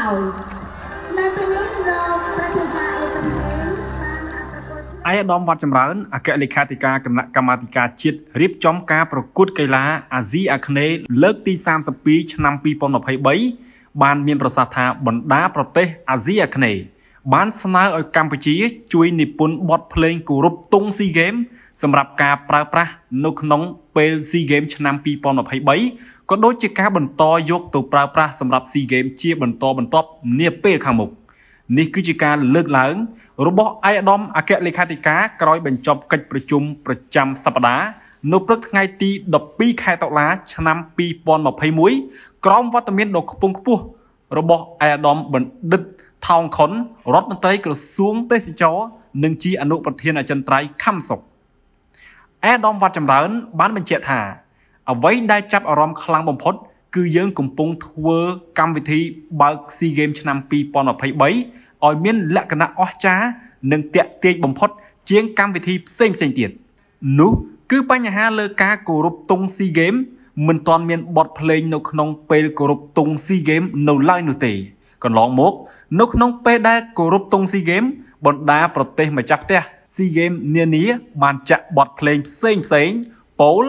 នៅទីនេះលោកប្រតិចារអេកហេងអាយដាមវត្តចម្រើនអគ្គលេខាធិការគណៈកម្មាធិការជាតិរៀបចំការប្រកួតកីឡា អាស៊ីអាគ្នេយ៍លើកទី32ឆ្នាំ2023បានមាន ប្រសាសន៍ថាបណ្ដាប្រទេសអាស៊ីអាគ្នេយ៍បាន ស្នើឲ្យកម្ពុជា ជួយនិពន្ធបទភ្លេងគោរពទង់ស៊ីហ្គេមសម្រាប់ការប្រើប្រាស់នៅក្នុង ពេល SEA Games ឆ្នាំ2023ក៏ដូចជាការបន្តយកទៅប្រើប្រាស់សម្រាប់ SEA Games ជាបន្តបន្ទាប់នាពេលខាងមុខនេះគឺជាការលើកឡើងរបស់អាយដាមអគ្គលេខាធិការក្រោយបញ្ចប់កិច្ចប្រជុំប្រចាំសប្តាហ៍នៅព្រឹកថ្ងៃទី12ខែតុលា ឆ្នាំ2021ក្រោមវត្តមានដ៏ខ្ពង់ខ្ពស់របស់អាយដាមបណ្ឌិតថោងខុនរដ្ឋមន្ត្រីក្រសួង ទេសចរនិងជាអនុប្រធានអចិន្ត្រៃយ៍ខំសុខអេដាមវត្តចម្រើនបានបញ្ជាក់ថា អ្វី ដែលចាប់អារម្មណ៍ខ្លាំងបំផុត គឺយើងកំពុងធ្វើកម្មវិធី បើក SEA Games ឆ្នាំ2023ឲ្យមាន លក្ខណៈអស្ចារ្យនិងទាក់ទាញបំផុត ជាងកម្មវិធីផ្សេងផ្សេងទៀតនោះគឺបញ្ហាលើការគោរពទង់ SEA Games មិនទាន់មានបទភ្លេងនៅក្នុងពេលគោរពទង់ SEA Games នៅឡើយនោះទេកន្លងមកនៅក្នុង ពេលដែលគោរពទង់ SEA Games បណ្ដា ប្រទេសម្ចាស់ផ្ទះ SEA Games នានាបានចាក់បទភ្លេងផ្សេងផ្សេងពោល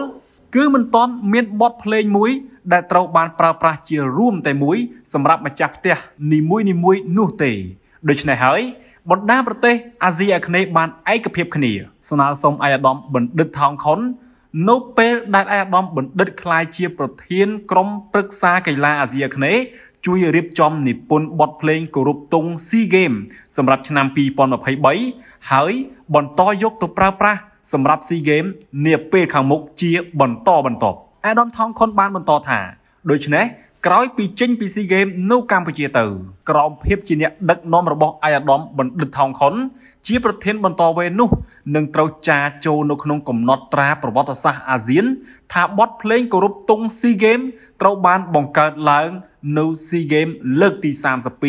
គឺមិនទាន់មានបទភ្លេងមួយ ដែលត្រូវបាន ប្រើប្រាស់ជារួមតែមួយ សម្រាប់ម្ចាស់ផ្ទះនីមួយនីមួយនោះទេដូច្នេះហើយបណ្ដាប្រទេសអាស៊ីអាគ្នេយ៍បានឯកភាពគ្នាស្នើសុំអាយដាមបណ្ឌិតថោងខុននៅពេលដែលអាដាមបណ្ឌិតខ្លាយជាប្រធាន ក្រុមប្រឹក្សាកីឡាអាស៊ីអាគ្នេយ៍ជួយរៀបចំនិពន្ធបទភ្លេងគោរពទង់ SEA Games សម្រាប់ឆ្នាំ2023ហើយបន្តយកទៅប្រើប្រាស់សម្រាប់ SEA Games នាពេលខាងមុខជា បន្តបន្ទាប់អាដាមថងខុនបានបន្តថាដូច្នេះក្រោយពីចេញពីស៊ីហ្គេមនៅកម្ពុជាទៅក្រមភាពជាអ្នកដឹកនាំរបស់អាយដាមបណ្ឌិតថោងខុន ជាប្រធានបន្តវេននោះនឹងត្រូវចាចូលនៅក្នុង កំណត់ត្រាប្រវត្តិសាស្ត្រអាស៊ាន ថាបទភ្លេងគោរពទង់ស៊ីហ្គេមត្រូវបាន បង្កើតឡើងនៅស៊ីហ្គេមលើកទី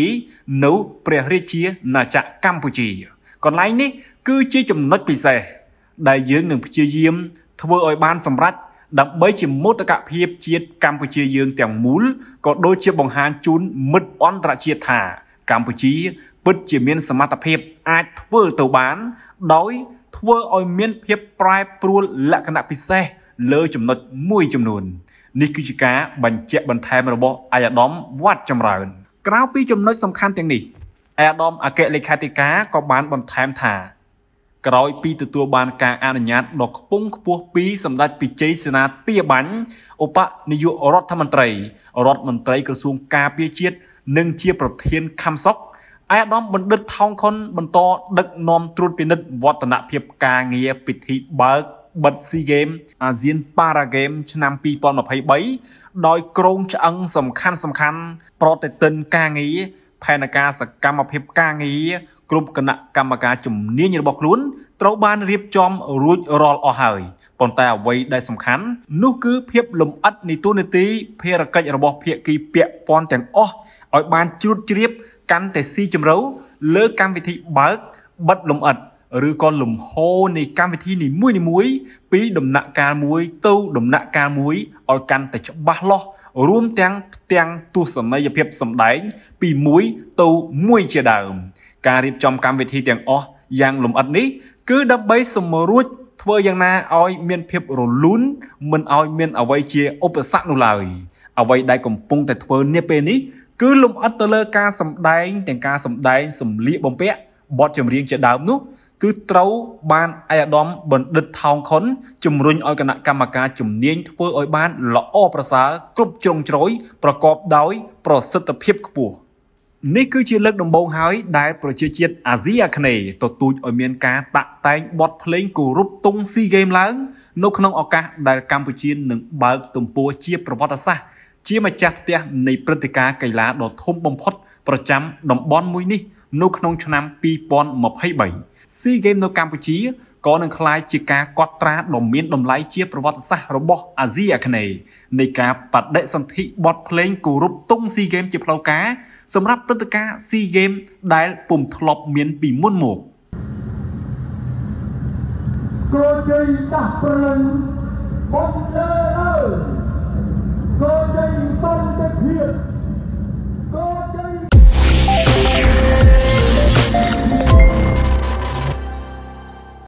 32នៅព្រះរាជា ណាចក្រកម្ពុជាកន្លែងនេះគឺជាចំណុចពិសេស ដែលយើងនឹងព្យាយាមធ្វើឲ្យបានសម្រេចដើម្បីជាមោទកភាពជាតិកម្ពុជាយើងទាំងមូលក៏ដូចជាបង្ហាញជូនមិត្តអន្តរជាតិថា កម្ពុជាពិតជាមានសមត្ថភាពអាចធ្វើទៅបាន ដោយធ្វើឲ្យមានភាពប្រែប្រួលលក្ខណៈពិសេសលើចំណុចមួយចំនួននេះគឺជាការបញ្ជាក់បន្ថែមរបស់អាយ៉ាដាមវត្តចម្រើន ក្រៅពីចំណុចសំខាន់ទាំងនេះអាយ៉ាដាមអគ្គលេខាធិការក៏បានបន្ថែមថាក្រោយពីទទួលបានការអនុញ្ញាតដ៏ខ្ពង់ខ្ពស់ពីសម្ដេចពិជ័យសេនាទាបាញ់ឧបនាយករដ្ឋមន្ត្រី រដ្ឋមន្ត្រីក្រសួងការពារជាតិនិងជាប្រធានខំសុកឯកឧត្តមបណ្ឌិតថោងខុនបន្តដឹកនាំត្រួតពិនិត្យវឌ្ឍនភាពការងារពិធីបើកបិទស៊ីហ្គេមអាស៊ានប៉ារ៉ាហ្គេម ឆ្នាំ2023ដោយក្រងឆ្អឹងសំខាន់សំខាន់ ប្រតិទិនការងារផែនការសកម្មភាពការងារគ្រប់គណៈកម្មការជំនាញរបស់ខ្លួនត្រូវបានរៀបចំរួចរាល់អស់ហើយប៉ុន្តែអ្វីដែលសំខាន់នោះគឺភាពលំអិតនីតិនីតិភារកិច្ចរបស់ភាគីពាក់ព័ន្ធទាំងអស់ឲ្យបានជ្រួតជ្រាបកាន់តែស៊ីជម្រៅលើកម្មវិធីបើកបិទលំអិតឬក៏លំហូរនៃកម្មវិធីនីមួយៗពីដំណាក់កាលមួយទៅដំណាក់កាលមួយឲ្យកាន់តែច្បាស់លាស់រួមទាំងផ្ទាំងទស្សនីយភាពសម្ដែងពី1ទៅ1ជាដើមការរៀបចំកម្មវិធីទាំងអស់យ៉ាងលម្អិតនេះគឺដើម្បីសម្រួចធ្វើយ៉ាងណាឲ្យមានភាពរលូនមិនឲ្យមានអ្វីជាឧបសគ្គនោះឡើយអ្វីដែលកំពុងតែធ្វើនេះពេលនេះគឺលំអិតទៅលើការសម្ដែងទាំងការសម្ដែងសម្លៀកបំពាក់បទចម្រៀងជាដើមនោះគឺត្រូវបានអាយដាមបណ្ឌិតថោងខុនជំរុញឲ្យគណៈកម្មការជំនាញធ្វើឲ្យបានល្អប្រសើរគ្រប់ជ្រុងជ្រោយប្រកបដោយប្រសិទ្ធភាពខ្ពស់នេះគឺជាលើកដំបូងហើយដែលប្រជាជាតិអាស៊ីអាគ្នេយ៍ទទូចឲ្យមានការតាក់តែងបទភ្លេងគោរពទង់ស៊ីហ្គេមឡើងនៅក្នុងឱកាសដែលកម្ពុជានឹងបើកទំព័រជាប្រវត្តិសាស្ត្រជាម្ចាស់ផ្ទះនៃព្រឹត្តិការណ៍កីឡាដ៏ធំបំផុតប្រចាំតំបន់មួយនេះ។នៅក្នុងឆ្នាំ2023 SEA Games នៅកម្ពុជាក៏នឹងក្លាយជាការកត់ត្រាដ៏មានតម្លៃជាប្រវត្តិសាស្ត្ររបស់អាស៊ីអាគ្នេយ៍នៃការបដិសន្ធិបទភ្លេងគោរពទង់ SEA Games ជាផ្លូវការសម្រាប់ព្រឹត្តិការណ៍ SEA Games ដែលពុំធ្លាប់មានពីមុនមកក្រជ័យដាស់ព្រលឹងបុកលើអើ